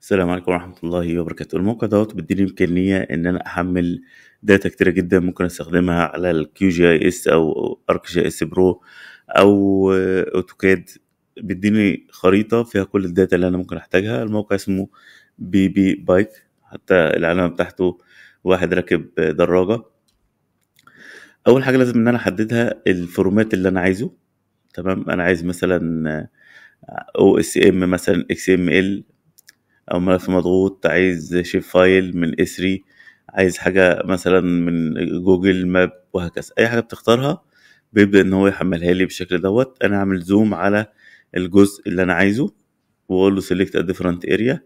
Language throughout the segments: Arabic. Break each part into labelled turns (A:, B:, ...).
A: السلام عليكم ورحمة الله وبركاته الموقع دوت بيديني إمكانية إن أنا أحمل داتا كتيرة جدا ممكن أستخدمها على الكيو جي اي اس أو أرك جي اس برو أو أوتوكاد بيديني خريطة فيها كل الداتا اللي أنا ممكن أحتاجها الموقع اسمه بي بي بايك حتى العلامة بتاعته واحد راكب دراجة أول حاجة لازم إن أنا أحددها الفورمات اللي أنا عايزه تمام أنا عايز مثلا او اس ام مثلا اكس ام ال او ملف مضغوط عايز شيب فايل من اسري عايز حاجة مثلا من جوجل ماب وهكذا اي حاجة بتختارها بيبدأ ان هو يحملها لي بالشكل دوت انا اعمل زوم على الجزء اللي انا عايزه واقول له select a different area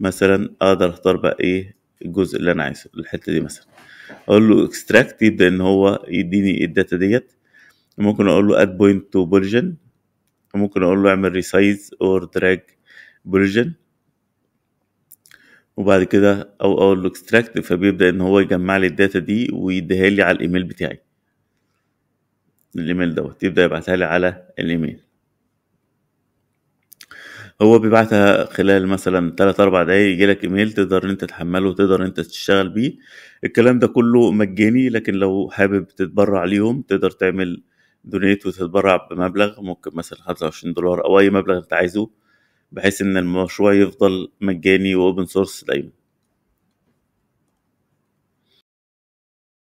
A: مثلا اقدر اختار بقى ايه الجزء اللي انا عايزه الحتة دي مثلا اقول له extract يبدأ ان هو يديني الداتا ديت ممكن اقول له add point to version ممكن اقول له اعمل resize or drag version وبعد كده او اقول له اكستراكت فبيبدا ان هو يجمع لي الداتا دي ويديها لي على الايميل بتاعي الايميل دوت يبدا يبعتها لي على الايميل هو بيبعتها خلال مثلا 3 4 دقايق يجي لك ايميل تقدر ان انت تحمله وتقدر انت تشتغل بيه الكلام ده كله مجاني لكن لو حابب تتبرع ليهم تقدر تعمل دونيت وتتبرع بمبلغ ممكن مثلا 25 دولار او اي مبلغ انت عايزه بحيث ان المشروع يفضل مجاني واوبن سورس دايما